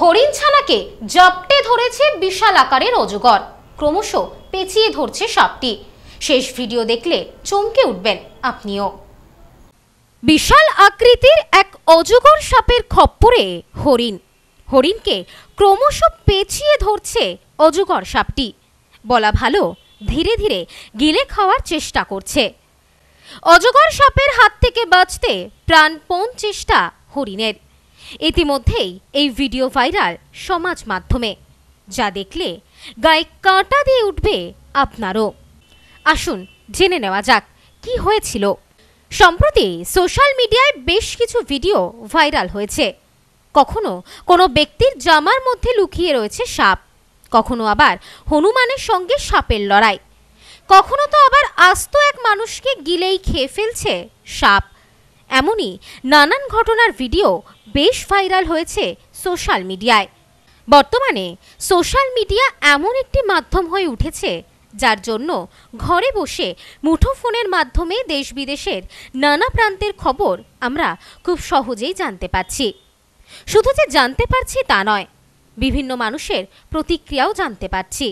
হরিণ ছানাকে জপটে ধরেছে বিশাল আকারের অজগর ক্রমশ পেঁচিয়ে ধরছে সাপটি শেষ ভিডিও দেখলে চমকে উঠবেন আপনিও বিশাল আকৃতির এক অজগর সাপের খপ্পরে হরিণ হরিণকে ক্রমশ পেঁচিয়ে ধরছে অজগর সাপটি বলা ভালো ধীরে ধীরে গিলে খাওয়ার চেষ্টা করছে অজগর সাপের হাত থেকে বাঁচতে প্রাণপণ চেষ্টা হরিণের ইতিমধ্যেই এই ভিডিও ভাইরাল সমাজ মাধ্যমে যা দেখলে গায়ে কাঁটা দিয়ে উঠবে আপনারও আসুন জেনে নেওয়া যাক কি হয়েছিল সম্প্রতি সোশ্যাল মিডিয়ায় বেশ কিছু ভিডিও ভাইরাল হয়েছে কখনো কোনো ব্যক্তির জামার মধ্যে লুকিয়ে রয়েছে সাপ কখনো আবার হনুমানের সঙ্গে সাপের লড়াই কখনো তো আবার আস্ত এক মানুষকে গিলেই খেয়ে ফেলছে সাপ এমনই নানান ঘটনার ভিডিও বেশ ভাইরাল হয়েছে সোশ্যাল মিডিয়ায় বর্তমানে সোশ্যাল মিডিয়া এমন একটি মাধ্যম হয়ে উঠেছে যার জন্য ঘরে বসে মুঠোফোনের মাধ্যমে দেশ বিদেশের নানা প্রান্তের খবর আমরা খুব সহজেই জানতে পারছি শুধু যে জানতে পারছি তা নয় বিভিন্ন মানুষের প্রতিক্রিয়াও জানতে পারছি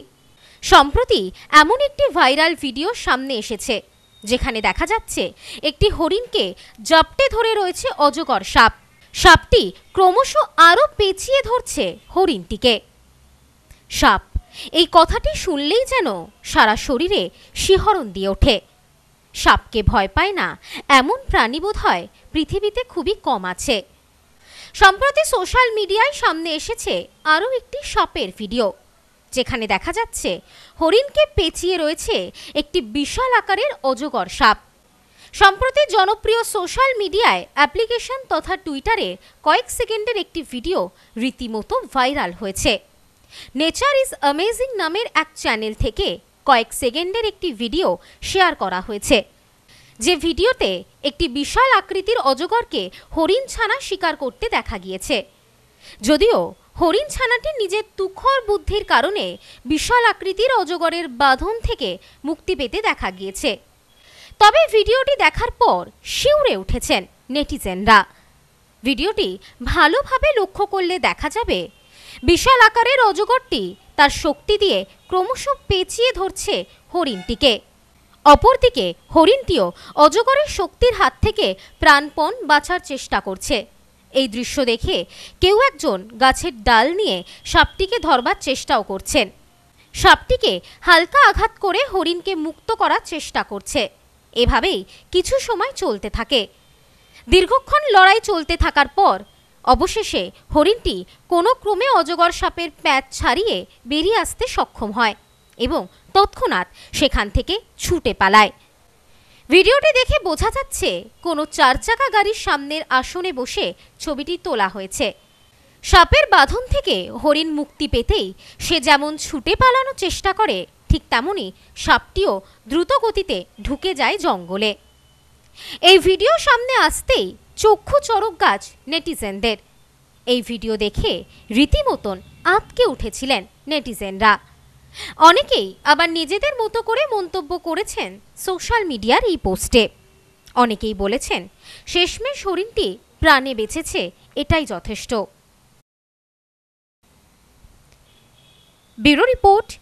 সম্প্রতি এমন একটি ভাইরাল ভিডিও সামনে এসেছে যেখানে দেখা যাচ্ছে একটি হরিণকে জপটে ধরে রয়েছে অজগর সাপ সাপটি ক্রমশ আরও পেঁচিয়ে ধরছে হরিণটিকে সাপ এই কথাটি শুনলেই যেন সারা শরীরে শিহরণ দিয়ে ওঠে সাপকে ভয় পায় না এমন প্রাণী বোধ হয় পৃথিবীতে খুবই কম আছে সম্প্রতি সোশ্যাল মিডিয়ায় সামনে এসেছে আরও একটি সাপের ভিডিও যেখানে দেখা যাচ্ছে হরিণকে পেঁচিয়ে রয়েছে একটি বিশাল আকারের অজগর সাপ সম্প্রতি জনপ্রিয় সোশ্যাল মিডিয়ায় অ্যাপ্লিকেশন তথা টুইটারে কয়েক সেকেন্ডের একটি ভিডিও রীতিমতো ভাইরাল হয়েছে নেচার ইজ অ্যামেজিং নামের এক চ্যানেল থেকে কয়েক সেকেন্ডের একটি ভিডিও শেয়ার করা হয়েছে যে ভিডিওতে একটি বিশাল আকৃতির অজগরকে হরিণ ছানা শিকার করতে দেখা গিয়েছে যদিও হরিণ ছানাটি নিজের তুখর বুদ্ধির কারণে বিশাল আকৃতির অজগরের বাঁধন থেকে মুক্তি পেতে দেখা গিয়েছে তবে ভিডিওটি দেখার পর শিউরে উঠেছেন নেটিজেনরা ভিডিওটি ভালোভাবে লক্ষ্য করলে দেখা যাবে বিশাল আকারের অজগরটি তার শক্তি দিয়ে ক্রমশ পেঁচিয়ে ধরছে হরিণটিকে অপরদিকে হরিণটিও অজগরের শক্তির হাত থেকে প্রাণপণ বাঁচার চেষ্টা করছে এই দৃশ্য দেখে কেউ একজন গাছের ডাল নিয়ে সাপটিকে ধরবার চেষ্টাও করছেন সাপটিকে হালকা আঘাত করে হরিণকে মুক্ত করার চেষ্টা করছে এভাবেই কিছু সময় চলতে থাকে দীর্ঘক্ষণ লড়াই চলতে থাকার পর অবশেষে হরিণটি কোনো ক্রমে অজগর সাপের প্যাঁচ ছাড়িয়ে বেরিয়ে আসতে সক্ষম হয় এবং তৎক্ষণাৎ সেখান থেকে ছুটে পালায় ভিডিওটি দেখে বোঝা যাচ্ছে কোনো চারচাকা গাড়ির সামনের আসনে বসে ছবিটি তোলা হয়েছে সাপের বাঁধন থেকে হরিণ মুক্তি পেতেই সে যেমন ছুটে পালানোর চেষ্টা করে ঠিক তেমনই সাপটিও দ্রুত গতিতে ঢুকে যায় জঙ্গলে এই ভিডিও সামনে আসতেই চক্ষু চরক গাছ নেটিজেনদের এই ভিডিও দেখে রীতিমতন আঁতকে উঠেছিলেন নেটিজেনরা অনেকেই আবার নিজেদের মতো করে মন্তব্য করেছেন সোশ্যাল মিডিয়ার এই পোস্টে অনেকেই বলেছেন শেষমেশ হরিণটি প্রাণে বেঁচেছে এটাই যথেষ্ট ব্যুরো রিপোর্ট